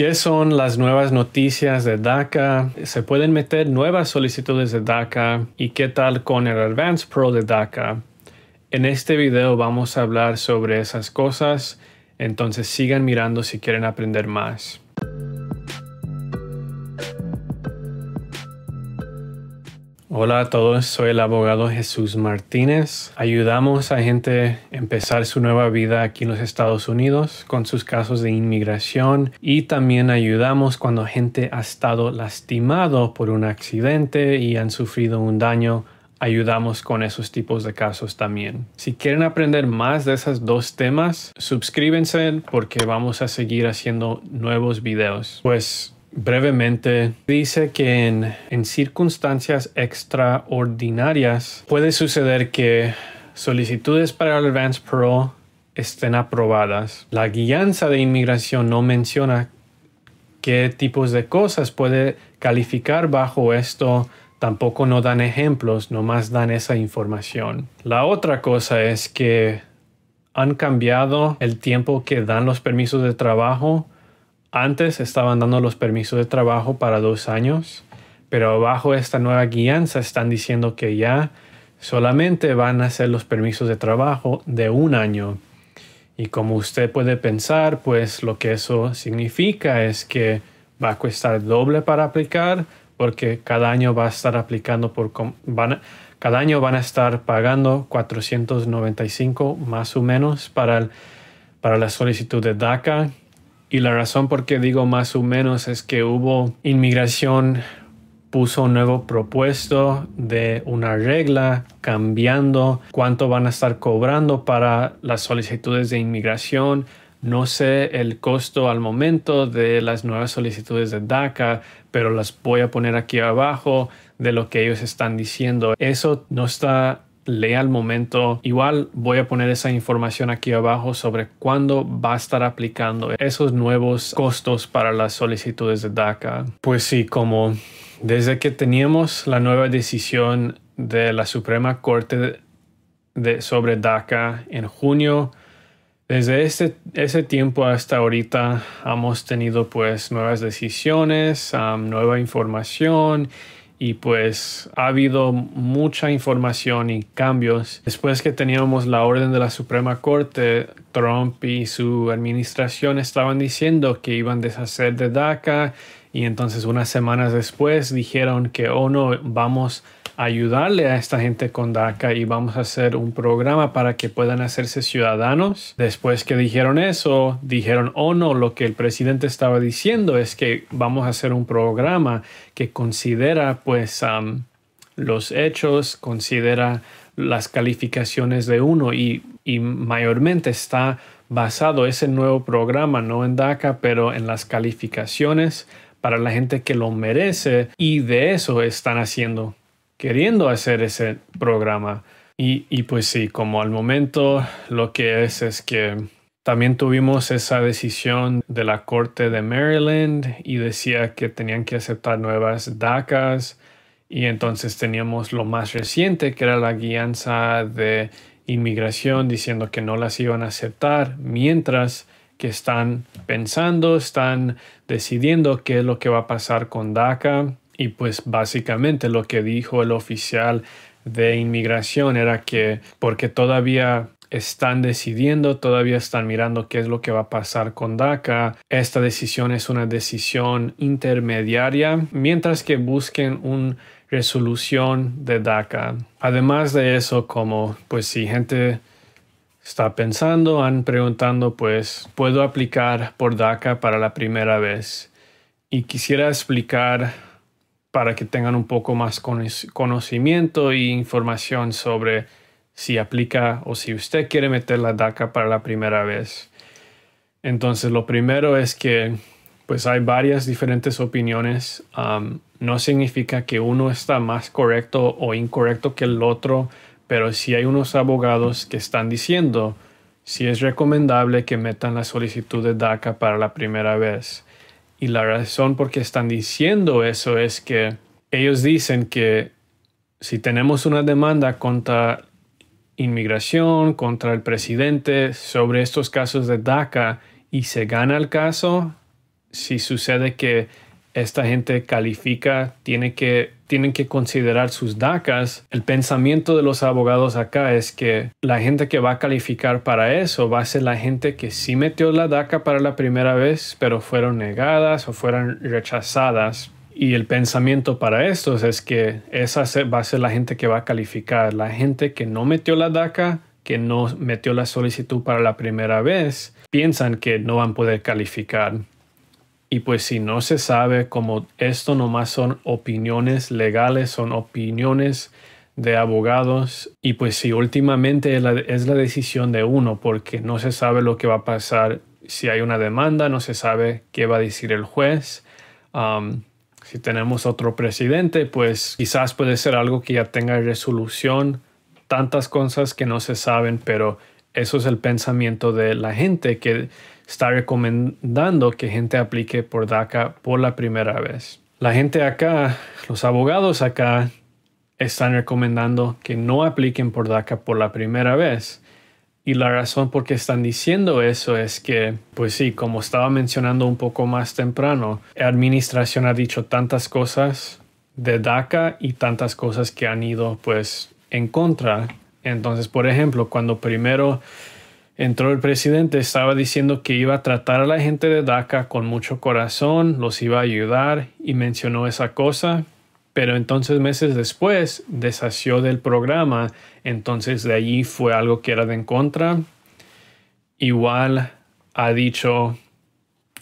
¿Qué son las nuevas noticias de DACA? ¿Se pueden meter nuevas solicitudes de DACA? ¿Y qué tal con el Advance Pro de DACA? En este video vamos a hablar sobre esas cosas, entonces sigan mirando si quieren aprender más. Hola a todos, soy el abogado Jesús Martínez. Ayudamos a gente a empezar su nueva vida aquí en los Estados Unidos con sus casos de inmigración y también ayudamos cuando gente ha estado lastimado por un accidente y han sufrido un daño ayudamos con esos tipos de casos también. Si quieren aprender más de esos dos temas, suscríbense porque vamos a seguir haciendo nuevos videos. Pues brevemente, dice que en, circunstancias extraordinarias puede suceder que solicitudes para el Pro estén aprobadas. La guianza de inmigración no menciona qué tipos de cosas puede calificar bajo esto. Tampoco no dan ejemplos, nomás dan esa información. La otra cosa es que han cambiado el tiempo que dan los permisos de trabajo antes estaban dando los permisos de trabajo para dos años, pero bajo esta nueva guianza están diciendo que ya solamente van a hacer los permisos de trabajo de un año. Y como usted puede pensar, pues lo que eso significa es que va a costar doble para aplicar, porque cada año va a estar aplicando por... Van cada año van a estar pagando 495 más o menos para, para la solicitud de DACA y la razón por qué digo más o menos es que hubo inmigración puso un nuevo propuesto de una regla cambiando cuánto van a estar cobrando para las solicitudes de inmigración. No sé el costo al momento de las nuevas solicitudes de DACA, pero las voy a poner aquí abajo de lo que ellos están diciendo. Eso no está lea al momento. Igual voy a poner esa información aquí abajo sobre cuándo va a estar aplicando esos nuevos costos para las solicitudes de DACA. Pues sí, como desde que teníamos la nueva decisión de la Suprema Corte de, sobre DACA en junio, desde ese, ese, tiempo hasta ahorita hemos tenido pues nuevas decisiones, nueva información y pues ha habido mucha información y cambios. Después que teníamos la orden de la Suprema Corte, Trump y su administración estaban diciendo que iban a deshacer de DACA y entonces unas semanas después dijeron que, oh no, vamos ayudarle a esta gente con DACA y vamos a hacer un programa para que puedan hacerse ciudadanos. Después que dijeron eso, dijeron, oh no, lo que el presidente estaba diciendo es que vamos a hacer un programa que considera pues los hechos, considera las calificaciones de uno y, y mayormente está basado ese nuevo programa, no en DACA, pero en las calificaciones para la gente que lo merece y de eso están haciendo queriendo hacer ese programa. Y, pues sí, como al momento lo que es es que también tuvimos esa decisión de la Corte de Maryland y decía que tenían que aceptar nuevas DACAs y entonces teníamos lo más reciente que era la guianza de inmigración diciendo que no las iban a aceptar mientras que están pensando, están decidiendo qué es lo que va a pasar con DACA y pues básicamente lo que dijo el oficial de inmigración era que porque todavía están decidiendo, todavía están mirando qué es lo que va a pasar con DACA. Esta decisión es una decisión intermediaria mientras que busquen una resolución de DACA. Además de eso, como pues si gente está pensando, han preguntando, pues puedo aplicar por DACA para la primera vez. Y quisiera explicar para que tengan un poco más conocimiento e información sobre si aplica o si usted quiere meter la DACA para la primera vez. Entonces, lo primero es que pues hay varias diferentes opiniones. no significa que uno está más correcto o incorrecto que el otro, pero sí hay unos abogados que están diciendo si es recomendable que metan la solicitud de DACA para la primera vez. Y la razón por qué están diciendo eso es que ellos dicen que si tenemos una demanda contra inmigración, contra el presidente sobre estos casos de DACA y se gana el caso, si sucede que esta gente califica, tiene que, tienen que considerar sus DACAs. El pensamiento de los abogados acá es que la gente que va a calificar para eso va a ser la gente que sí metió la DACA para la primera vez, pero fueron negadas o fueron rechazadas. Y el pensamiento para estos es que esa va a ser la gente que va a calificar. La gente que no metió la DACA que no metió la solicitud para la primera vez piensan que no van a poder calificar. Y pues si no se sabe como esto nomás son opiniones legales, son opiniones de abogados y pues si últimamente es la, decisión de uno porque no se sabe lo que va a pasar si hay una demanda, no se sabe qué va a decir el juez. si tenemos otro presidente, pues quizás puede ser algo que ya tenga resolución, tantas cosas que no se saben, pero eso es el pensamiento de la gente, que está recomendando que gente aplique por DACA por la primera vez. La gente acá, los abogados acá, están recomendando que no apliquen por DACA por la primera vez. Y la razón por qué están diciendo eso es que, pues sí, como estaba mencionando un poco más temprano, la administración ha dicho tantas cosas de DACA y tantas cosas que han ido pues en contra. Entonces, por ejemplo, cuando primero entró el presidente, estaba diciendo que iba a tratar a la gente de DACA con mucho corazón, los iba a ayudar y mencionó esa cosa, pero entonces meses después deshació del programa, entonces de allí fue algo que era de en contra. Igual ha dicho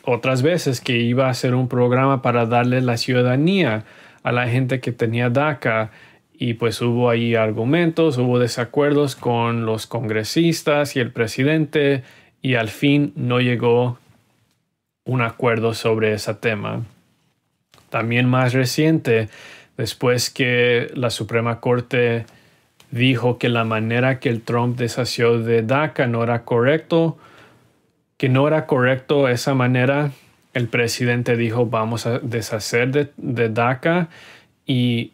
otras veces que iba a hacer un programa para darle la ciudadanía a la gente que tenía DACA y pues hubo ahí argumentos, hubo desacuerdos con los congresistas y el presidente y al fin no llegó un acuerdo sobre ese tema. También más reciente, después que la Suprema Corte dijo que la manera que el Trump deshació de DACA no era correcto, que no era correcto esa manera, el presidente dijo vamos a deshacer de, de DACA y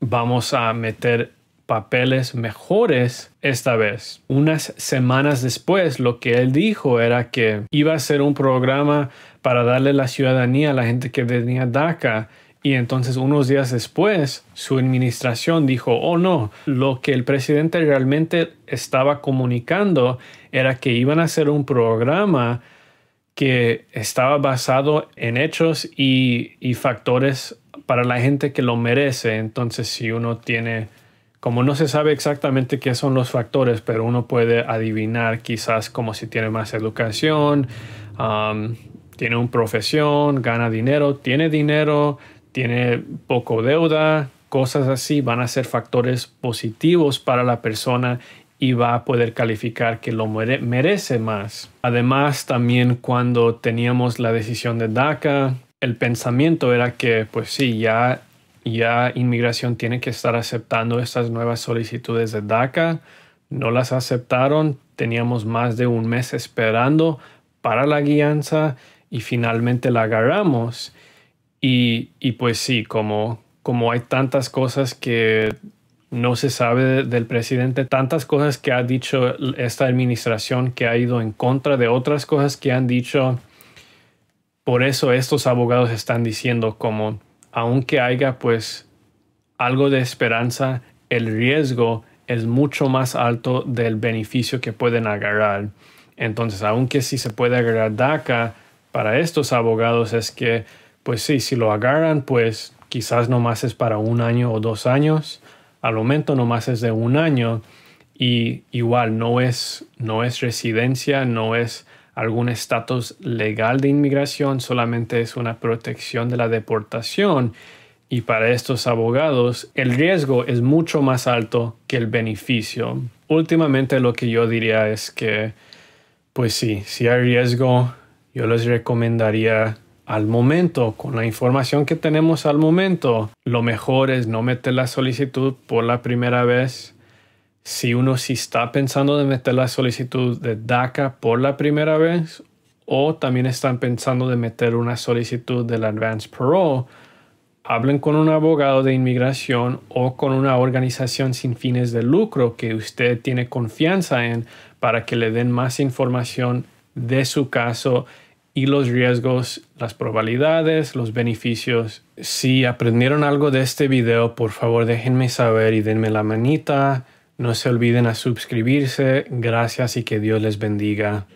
vamos a meter papeles mejores esta vez. Unas semanas después, lo que él dijo era que iba a ser un programa para darle la ciudadanía a la gente que venía DACA. Y entonces unos días después, su administración dijo, oh no, lo que el presidente realmente estaba comunicando era que iban a hacer un programa que estaba basado en hechos y factores para la gente que lo merece. Entonces, si uno tiene, como no se sabe exactamente qué son los factores, pero uno puede adivinar quizás como si tiene más educación, tiene una profesión, gana dinero, tiene dinero, tiene poco deuda, cosas así van a ser factores positivos para la persona y va a poder calificar que lo merece más. Además, también cuando teníamos la decisión de DACA, el pensamiento era que, pues sí, ya, ya inmigración tiene que estar aceptando estas nuevas solicitudes de DACA. No las aceptaron, teníamos más de un mes esperando para la guianza y finalmente la agarramos. Y, pues sí, como, como hay tantas cosas que no se sabe del presidente, tantas cosas que ha dicho esta administración que ha ido en contra de otras cosas que han dicho por eso estos abogados están diciendo como, aunque haya pues algo de esperanza, el riesgo es mucho más alto del beneficio que pueden agarrar. Entonces, aunque si se puede agarrar DACA, para estos abogados es que, pues sí, si lo agarran, pues quizás nomás es para un año o dos años, al momento nomás es de un año y igual no es, no es residencia, no es algún estatus legal de inmigración, solamente es una protección de la deportación. Y para estos abogados, el riesgo es mucho más alto que el beneficio. Últimamente lo que yo diría es que, pues sí, si hay riesgo, yo les recomendaría al momento, con la información que tenemos al momento, lo mejor es no meter la solicitud por la primera vez si uno sí está pensando de meter la solicitud de DACA por la primera vez o también están pensando de meter una solicitud del Advance Pro, hablen con un abogado de inmigración o con una organización sin fines de lucro que usted tiene confianza en para que le den más información de su caso y los riesgos, las probabilidades, los beneficios. Si aprendieron algo de este video, por favor déjenme saber y denme la manita no se olviden a suscribirse. Gracias y que Dios les bendiga.